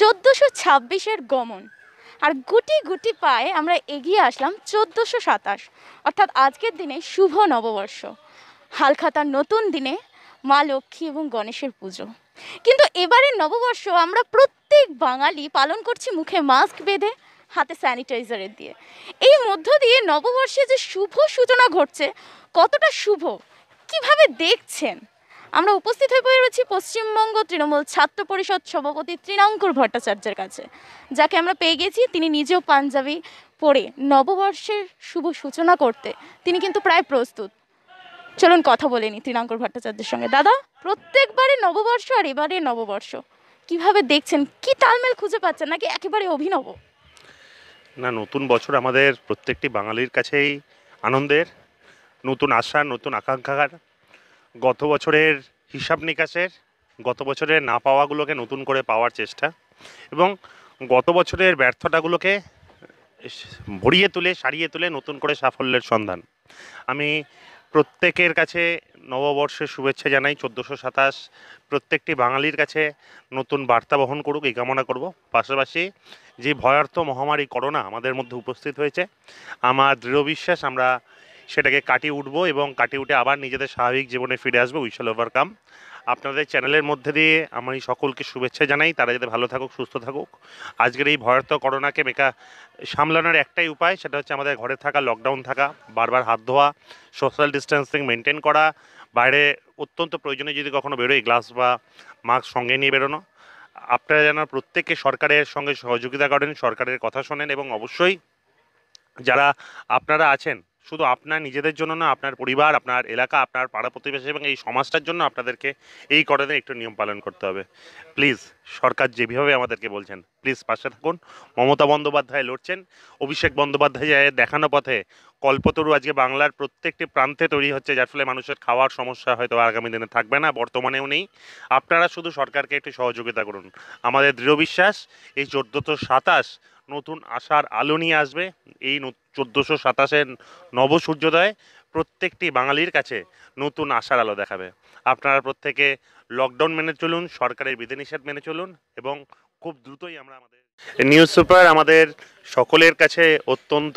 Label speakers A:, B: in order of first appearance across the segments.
A: চোদ্দোশো ছাব্বিশের গমন আর গুটি গুটি পায়ে আমরা এগিয়ে আসলাম চোদ্দোশো সাতাশ অর্থাৎ আজকের দিনে শুভ নববর্ষ হালখাতার নতুন দিনে মা লক্ষ্মী এবং গণেশের পুজো কিন্তু এবারের নববর্ষ আমরা প্রত্যেক বাঙালি পালন করছি মুখে মাস্ক বেঁধে হাতে স্যানিটাইজারের দিয়ে এই মধ্য দিয়ে নববর্ষে যে শুভ সূচনা ঘটছে কতটা শুভ কিভাবে দেখছেন আমরা উপস্থিত হয়ে পড়ে রয়েছি পশ্চিমবঙ্গ তৃণমূল ছাত্র পরিষদ সভাপতি তৃণাঙ্কুর ভট্টাচার্যের কাছে যাকে আমরা পেয়ে গেছি তিনি নিজেও পাঞ্জাবি পরে নববর্ষের শুভ সূচনা করতে তিনি কিন্তু প্রায় প্রস্তুত চলুন কথা বলে নি তৃণাঙ্কুর ভট্টাচার্যের সঙ্গে দাদা প্রত্যেকবারে নববর্ষ আর এবারে নববর্ষ কিভাবে দেখছেন কি তালমেল খুঁজে পাচ্ছেন নাকি একেবারে অভিনব
B: না নতুন বছর আমাদের প্রত্যেকটি বাঙালির কাছেই আনন্দের নতুন আশা নতুন আকাঙ্ক্ষার গত বছরের হিসাব নিকাশের গত বছরের না পাওয়াগুলোকে নতুন করে পাওয়ার চেষ্টা এবং গত বছরের ব্যর্থতাগুলোকে ভরিয়ে তুলে সারিয়ে তুলে নতুন করে সাফল্যের সন্ধান আমি প্রত্যেকের কাছে নববর্ষের শুভেচ্ছা জানাই চোদ্দোশো সাতাশ প্রত্যেকটি বাঙালির কাছে নতুন বার্তা বহন করুক এই কামনা করব পাশাপাশি যে ভয়ার্থ মহামারী করোনা আমাদের মধ্যে উপস্থিত হয়েছে আমার দৃঢ় বিশ্বাস আমরা সেটাকে কাটিয়ে উঠবো এবং কাটিয়ে উঠে আবার নিজেদের স্বাভাবিক জীবনে ফিরে আসবো উই শ্যাল ওভারকাম আপনাদের চ্যানেলের মধ্যে দিয়ে আমি সকলকে শুভেচ্ছা জানাই তারা যাতে ভালো থাকুক সুস্থ থাকুক আজকের এই ভয়ার্থ করোনাকে মেকা সামলানোর একটাই উপায় সেটা হচ্ছে আমাদের ঘরে থাকা লকডাউন থাকা বারবার হাত ধোয়া সোশ্যাল ডিস্টেন্সিং মেনটেন করা বাইরে অত্যন্ত প্রয়োজনে যদি কখনো বেরোয় গ্লাস বা মাস্ক সঙ্গে নিয়ে বেরোনো আপনারা যেন প্রত্যেকে সরকারের সঙ্গে সহযোগিতা করেন সরকারের কথা শোনেন এবং অবশ্যই যারা আপনারা আছেন শুধু আপনার নিজেদের জন্য না আপনার পরিবার আপনার এলাকা আপনার পাড়া প্রতিবেশী এবং এই সমাজটার জন্য আপনাদেরকে এই কটাদিন একটু নিয়ম পালন করতে হবে প্লিজ সরকার যেভাবে আমাদেরকে বলছেন প্লিজ পাশে থাকুন মমতা বন্দ্যোপাধ্যায় লড়ছেন অভিষেক বন্দ্যোপাধ্যায় দেখানো পথে কল্পতরু আজকে বাংলার প্রত্যেকটি প্রান্তে তৈরি হচ্ছে যার ফলে মানুষের খাওয়ার সমস্যা হয়তো আগামী দিনে থাকবে না বর্তমানেও নেই আপনারা শুধু সরকারকে একটু সহযোগিতা করুন আমাদের দৃঢ় বিশ্বাস এই চোদ্দশো সাতাশ নতুন আশার আলো নিয়ে আসবে এই চোদ্দোশো সাতাশের নবসূর্যোদয় প্রত্যেকটি বাঙালির কাছে নতুন আশার আলো দেখাবে আপনারা প্রত্যেকে লকডাউন মেনে চলুন সরকারের বিধিনিষেধ মেনে চলুন এবং খুব দ্রুতই আমরা আমাদের নিউজ সুপার আমাদের সকলের কাছে অত্যন্ত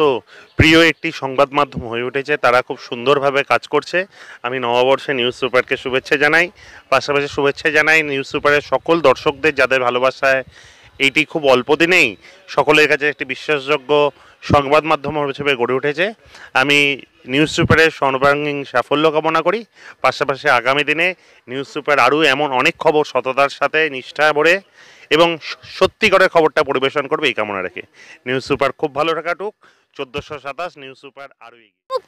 B: প্রিয় একটি সংবাদ মাধ্যম হয়ে উঠেছে তারা খুব সুন্দরভাবে কাজ করছে আমি নববর্ষে নিউজ সুপারকে শুভেচ্ছা জানাই পাশাপাশি শুভেচ্ছা জানাই নিউজ সুপারের সকল দর্শকদের যাদের ভালোবাসায় এটি খুব অল্প দিনেই সকলের কাছে একটি বিশ্বাসযোগ্য সংবাদ মাধ্যম হিসেবে গড়ে উঠেছে আমি নিউজ সুপারের সর্বাঙ্গীন সাফল্য কামনা করি পাশাপাশি আগামী দিনে নিউজ সুপার আরও এমন অনেক খবর সততার সাথে নিষ্ঠা ভরে এবং সত্যি করে খবরটা পরিবেশন করবে এই কামনা রেখে নিউজ সুপার খুব ভালো থাকাটুক চোদ্দোশো সাতাশ নিউজ সুপার আরও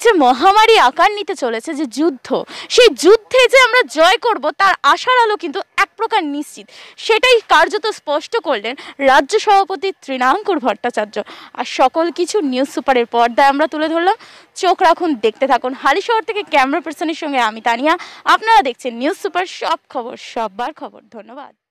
A: যে মহামারী আকার নিতে চলেছে যে যুদ্ধ সেই যুদ্ধ যুদ্ধে যে আমরা জয় করব তার আশার আলো কিন্তু এক প্রকার নিশ্চিত সেটাই কার্যত স্পষ্ট করলেন রাজ্য সভাপতি তৃণাঙ্কুর ভট্টাচার্য আর সকল কিছু নিউজ সুপারের পর্দায় আমরা তুলে ধরলাম চোখ রাখুন দেখতে থাকুন হালিশহর থেকে ক্যামেরা পার্সনের সঙ্গে আমি তানিয়া আপনারা দেখছেন নিউজ সুপার সব খবর সববার খবর ধন্যবাদ